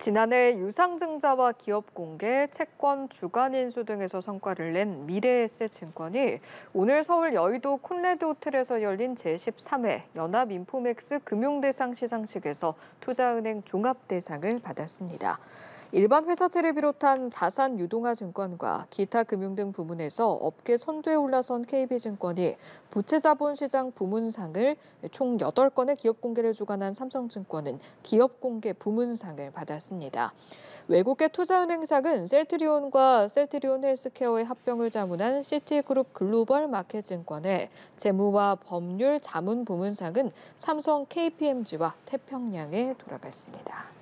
지난해 유상증자와 기업 공개, 채권 주간 인수 등에서 성과를 낸 미래에셋증권이 오늘 서울 여의도 콘레드 호텔에서 열린 제13회 연합인포맥스 금융대상 시상식에서 투자은행 종합대상을 받았습니다. 일반 회사채를 비롯한 자산 유동화 증권과 기타 금융 등 부문에서 업계 선두에 올라선 KB증권이 부채자본시장 부문상을 총 8건의 기업 공개를 주관한 삼성증권은 기업 공개 부문상을 받았습니다. 외국계 투자은행상은 셀트리온과 셀트리온 헬스케어의 합병을 자문한 시티그룹 글로벌 마켓증권에 재무와 법률 자문 부문상은 삼성 KPMG와 태평양에 돌아갔습니다.